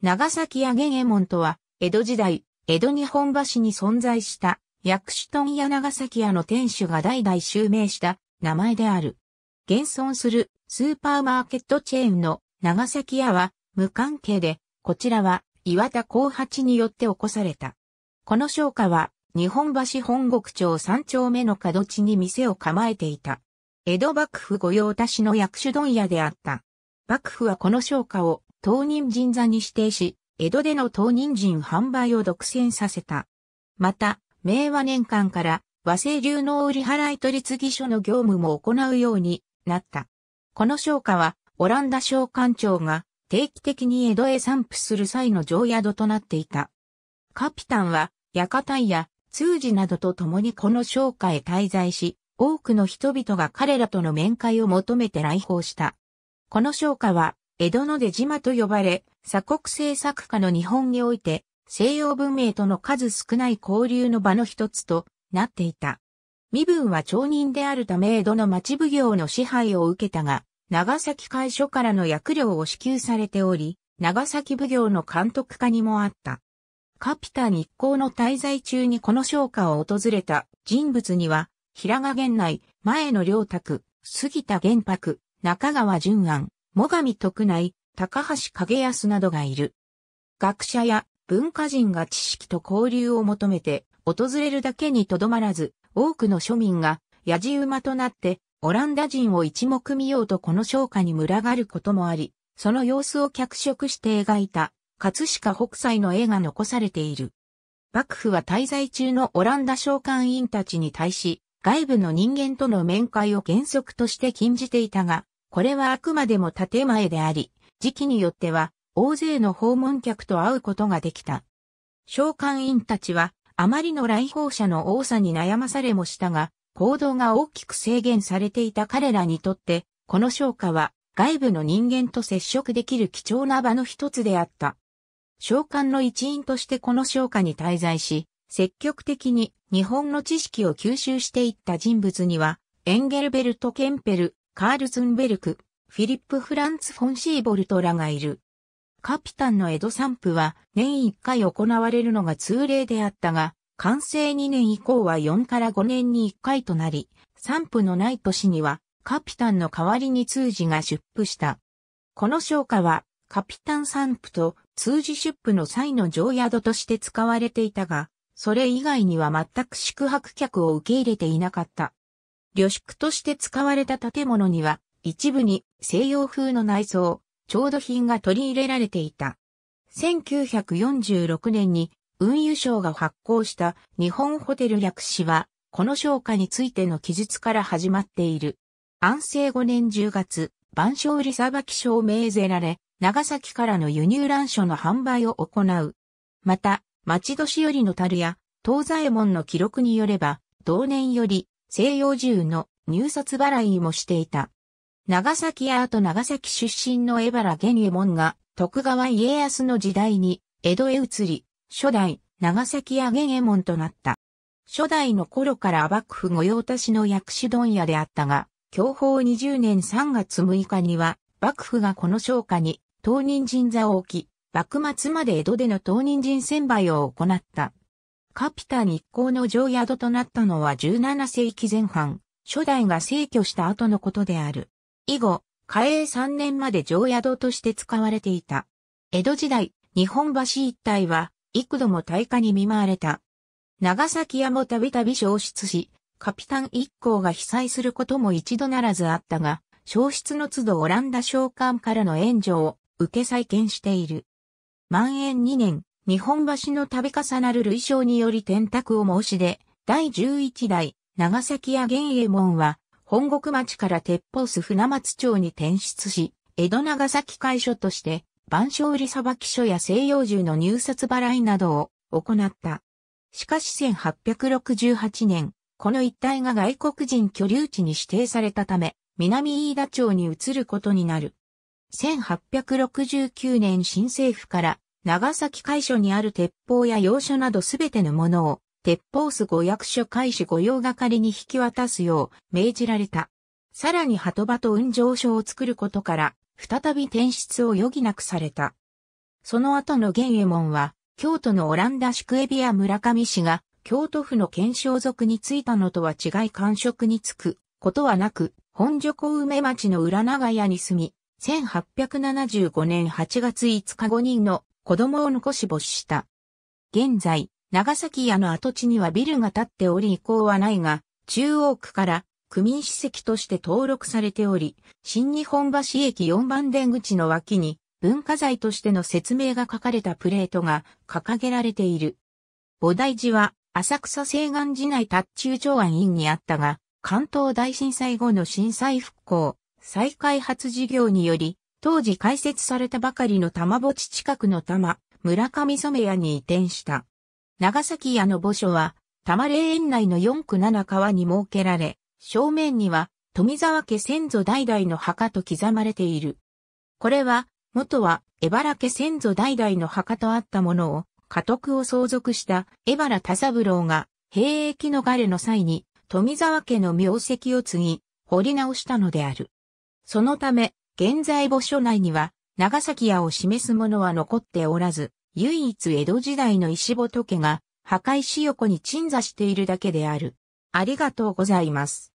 長崎屋源右衛門とは、江戸時代、江戸日本橋に存在した、薬種問屋長崎屋の店主が代々襲名した名前である。現存するスーパーマーケットチェーンの長崎屋は無関係で、こちらは岩田幸八によって起こされた。この商家は、日本橋本国町三丁目の角地に店を構えていた。江戸幕府御用達の薬種問屋であった。幕府はこの商家を当人人座に指定し、江戸での当人人販売を独占させた。また、明和年間から和製流の売払取次所の業務も行うようになった。この商家は、オランダ商館長が定期的に江戸へ散布する際の常宿となっていた。カピタンは、館や通寺などと共にこの商家へ滞在し、多くの人々が彼らとの面会を求めて来訪した。この商家は江戸の出島と呼ばれ、鎖国政策下の日本において、西洋文明との数少ない交流の場の一つとなっていた。身分は町人であるため江戸の町奉行の支配を受けたが、長崎会所からの役料を支給されており、長崎奉行の監督下にもあった。カピタ日光の滞在中にこの商家を訪れた人物には、平賀源内、前野良卓、杉田玄白、中川淳安、最上徳内、高橋景康などがいる。学者や文化人が知識と交流を求めて訪れるだけにとどまらず、多くの庶民がやじ馬となってオランダ人を一目見ようとこの商家に群がることもあり、その様子を脚色して描いた、葛飾北斎の絵が残されている。幕府は滞在中のオランダ商館員たちに対し、外部の人間との面会を原則として禁じていたが、これはあくまでも建前であり、時期によっては大勢の訪問客と会うことができた。召喚員たちはあまりの来訪者の多さに悩まされもしたが、行動が大きく制限されていた彼らにとって、この商家は外部の人間と接触できる貴重な場の一つであった。召喚の一員としてこの商家に滞在し、積極的に日本の知識を吸収していった人物には、エンゲルベルト・ケンペル、カールズンベルク、フィリップ・フランツ・フォンシーボルトらがいる。カピタンの江戸散布は年1回行われるのが通例であったが、完成2年以降は4から5年に1回となり、散布のない年にはカピタンの代わりに通事が出布した。この昇華はカピタン散布と通事出布の際の常宿として使われていたが、それ以外には全く宿泊客を受け入れていなかった。旅宿として使われた建物には、一部に西洋風の内装、調度品が取り入れられていた。1946年に運輸省が発行した日本ホテル略史は、この商家についての記述から始まっている。安政5年10月、万象売りさばき書を命ぜられ、長崎からの輸入乱書の販売を行う。また、町年寄りの樽や、東西門の記録によれば、同年より西洋銃の入札払いもしていた。長崎屋と長崎出身の江原玄右門が徳川家康の時代に江戸へ移り、初代長崎屋玄右門となった。初代の頃から幕府御用達の薬師問屋であったが、享保20年3月6日には、幕府がこの商家に、当人人座を置き、幕末まで江戸での当人人専売を行った。カピタ日光の城宿となったのは17世紀前半、初代が逝去した後のことである。以後、嘉永3年まで城宿として使われていた。江戸時代、日本橋一帯は、幾度も大火に見舞われた。長崎屋もたびたび消失し、カピタン一行が被災することも一度ならずあったが、消失の都度オランダ商館からの援助を受け再建している。万延2年、日本橋の度重なる類称により天卓を申し出、第11代、長崎屋源衛門は、本国町から鉄砲す船松町に転出し、江戸長崎会所として、万勝利裁き所や西洋銃の入札払いなどを行った。しかし1868年、この一帯が外国人居留地に指定されたため、南飯田町に移ることになる。1869年新政府から長崎海所にある鉄砲や洋書などすべてのものを、鉄砲巣御役所開始御用係に引き渡すよう命じられた。さらに鳩場と雲上書を作ることから、再び転出を余儀なくされた。その後の玄右衛門は、京都のオランダ宿エビや村上氏が、京都府の県省族に就いたのとは違い官職に就くことはなく、本所小梅町の裏長屋に住み、1875年8月5日5人の子供を残し没した。現在、長崎屋の跡地にはビルが建っており移行はないが、中央区から区民史跡として登録されており、新日本橋駅4番出口の脇に文化財としての説明が書かれたプレートが掲げられている。菩提寺は浅草西岸寺内達中長安院にあったが、関東大震災後の震災復興、再開発事業により当時開設されたばかりの玉墓地近くの玉、村上染屋に移転した。長崎屋の墓所は、玉霊園内の四区七川に設けられ、正面には、富沢家先祖代々の墓と刻まれている。これは、元は、江原家先祖代々の墓とあったものを、家督を相続した江原田三郎が、兵役の彼の際に、富沢家の名跡を継ぎ、掘り直したのである。そのため、現在墓所内には、長崎屋を示すものは残っておらず、唯一江戸時代の石仏が、破壊し横に鎮座しているだけである。ありがとうございます。